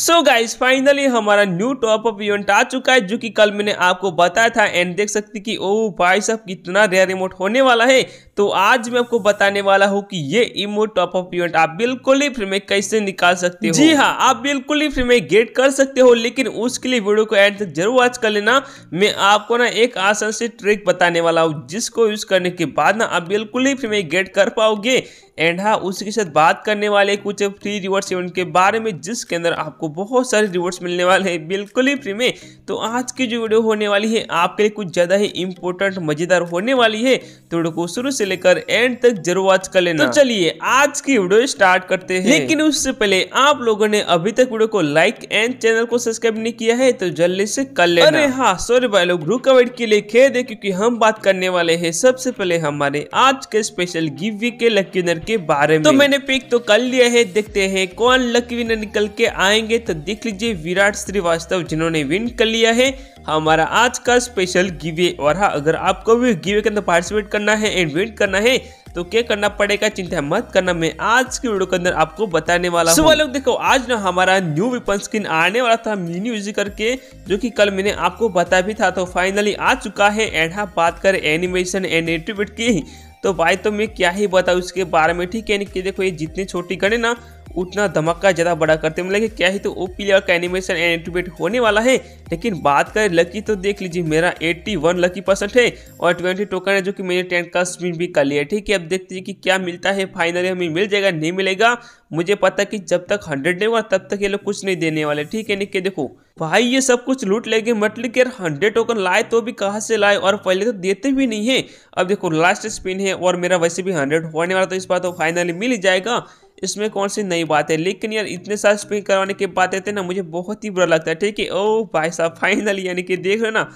सो guys finally हमारा new top up event आ चुका है जो कि कल मैंने आपको बताया था एंड देख सकते कि ओ oh भाई साहब कितना रेयर रिमोट होने वाला है तो आज मैं आपको बताने वाला हूँ कि ये इमो टॉप ऑफ इवेंट आप बिल्कुल ही फ्री में कैसे निकाल सकते हो जी हाँ आप बिल्कुल ही फ्री में गेट कर सकते हो लेकिन उसके लिए वीडियो को एंड तक जरूर वॉच कर लेना मैं आपको ना एक आसान से ट्रिक बताने वाला हूँ जिसको यूज करने के बाद ना आप बिल्कुल ही फ्री में गेट कर पाओगे एंड हाँ उसके साथ बात करने वाले कुछ फ्री रिवॉर्ड्स इवेंट के बारे में जिसके अंदर आपको बहुत सारे रिवॉर्ड्स मिलने वाले हैं बिल्कुल ही फ्री में तो आज की जो वीडियो होने वाली है आपके लिए कुछ ज़्यादा ही इंपॉर्टेंट मज़ेदार होने वाली है तो वीडियो को शुरू से से लेकर एंड तक जरूर वॉच कर लेना तो चलिए आज की वीडियो स्टार्ट करते हैं लेकिन उससे पहले आप लोगों ने अभी तक वीडियो को लाइक एंड चैनल को सब्सक्राइब नहीं किया है तो जल्दी से कर लेना अरे हाँ सॉरी भाई लोग रुक अवेट के लिए खेद है क्यूँकी हम बात करने वाले है सबसे पहले हमारे आज के स्पेशल गिवी के लकी विनर के बारे तो में तो मैंने पिक तो कर लिया है देखते है कौन लकी विनर निकल के आएंगे तो देख लीजिए विराट श्रीवास्तव जिन्होंने विन कर लिया है हमारा आज का स्पेशल गिवे और हाँ अगर आपको भी गिवे के अंदर पार्टिसिपेट करना है एंड विन करना है तो क्या करना पड़ेगा चिंता मत करना मैं आज की वीडियो के अंदर आपको बताने वाला हूँ लोग देखो आज ना हमारा न्यू वेपन स्किन आने वाला था मिनी यूज करके जो कि कल मैंने आपको बताया भी था तो फाइनली आ चुका है एंड हाँ बात करें एनिमेशन एंड एट्रीब्यूट की तो भाई तो मैं क्या ही बताऊँ इसके बारे में ठीक है देखो ये जितनी छोटी गणे ना उतना धमाका ज़्यादा बड़ा करते मतलब कि क्या ही तो ओ लेवल का एनिमेशन एनिटिवेट होने वाला है लेकिन बात करें लकी तो देख लीजिए मेरा 81 लकी परसेंट है और 20 टोकन है जो कि मैंने टेन का स्पिन भी कर लिया ठीक है अब देखते हैं कि क्या मिलता है फाइनली हमें मिल जाएगा नहीं मिलेगा मुझे पता कि जब तक हंड्रेड नहीं हुआ तब तक ये लोग कुछ नहीं देने वाले ठीक है निक के देखो भाई ये सब कुछ लूट लेंगे मतलब कि हंड्रेड टोकन लाए तो भी कहाँ से लाए और पहले तो देते भी नहीं है अब देखो लास्ट स्पिन है और मेरा वैसे भी हंड्रेड होने वाला तो इस बार तो फाइनली मिल जाएगा इसमें कौन सी नई बात है लेकिन यार इतने सारे स्पिन करवाने के बाद थे ना मुझे बहुत ही बुरा लगता है ठीक है ओ भाई साहब फाइनली यानी कि देख रहे हो ना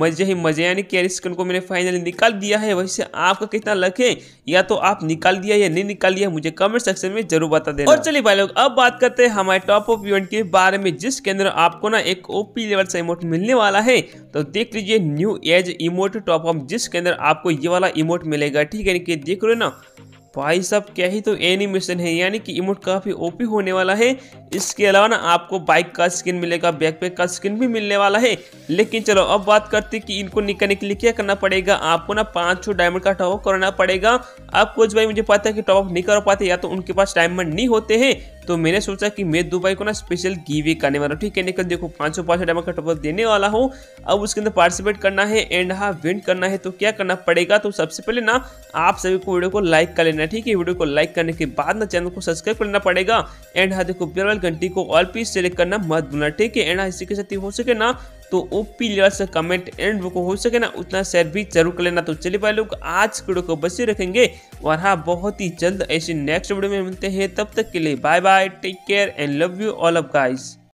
मजे ही मजे यानी कि स्किन को मैंने फाइनली निकाल दिया है वैसे आपका कितना लक है या तो आप निकाल दिया या नहीं निकाल दिया मुझे कमेंट सेक्शन में जरूर बता देना और चलिए भाई लोग अब बात करते हैं हमारे टॉप ऑफ इवेंट के बारे में जिसके अंदर आपको ना एक ओपी लेवल से इमोट मिलने वाला है तो देख लीजिए new age emote top off जिसके अंदर आपको ये वाला इमोट मिलेगा ठीक है देख रहे हो ना भाई साहब क्या ही तो एनिमेशन है यानी कि इमोट काफ़ी ओपी होने वाला है इसके अलावा ना आपको बाइक का स्किन मिलेगा बैकपैक का स्किन भी मिलने वाला है लेकिन चलो अब बात करते हैं कि इनको निकलने के लिए क्या करना पड़ेगा आपको ना पाँच छो डायमंड का टॉपअप करना पड़ेगा आप कुछ भाई मुझे पता है कि टॉपअप नहीं कर पाते या तो उनके पास डायमंड नहीं होते हैं तो मैंने सोचा कि मैं दुबई को ना स्पेशल गिवे करने वाला हूँ ठीक है निकल देखो पाँच सौ पाँच डायमंड का टॉपअप देने वाला हूँ अब उसके अंदर पार्टिसिपेट करना है एंड हाँ विन करना है तो क्या करना पड़ेगा तो सबसे पहले ना आप सभी को वीडियो को लाइक कर लेना ठीक है वीडियो को लाइक करने के बाद ना चैनल को सब्सक्राइब करना पड़ेगा एंड हाँ देखो बेल घंटी को ऑल पीस सेलेक्ट करना मत भूलना ठीक है एंड हाँ इसी के साथ ही हो सके ना तो ओपी लेवल से कमेंट एंड को हो सके ना उतना शेयर भी जरूर कर लेना तो चलिए भाई लोग आज वीडियो को बसे रखेंगे और हाँ बहुत ही जल्द ऐसी नेक्स्ट वीडियो में मिलते हैं तब तक के लिए bye bye take care and love you all of guys